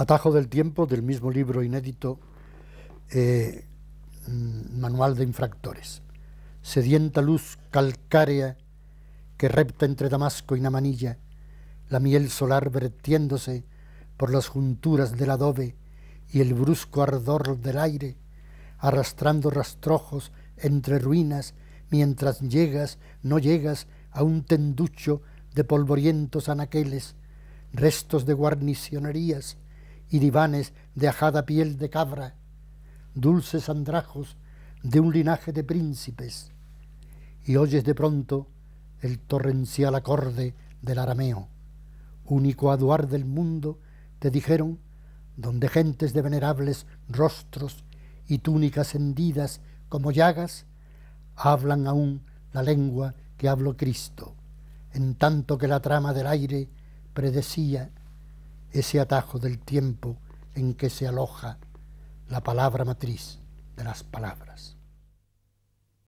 Atajo del tiempo del mismo libro inédito, eh, Manual de Infractores. Sedienta luz calcárea que repta entre Damasco y Namanilla, la miel solar vertiéndose por las junturas del adobe y el brusco ardor del aire, arrastrando rastrojos entre ruinas mientras llegas, no llegas a un tenducho de polvorientos anaqueles, restos de guarnicionerías, y divanes de ajada piel de cabra, dulces andrajos de un linaje de príncipes, y oyes de pronto el torrencial acorde del arameo, único aduar del mundo, te dijeron, donde gentes de venerables rostros y túnicas hendidas como llagas, hablan aún la lengua que habló Cristo, en tanto que la trama del aire predecía ese atajo del tiempo en que se aloja la palabra matriz de las palabras.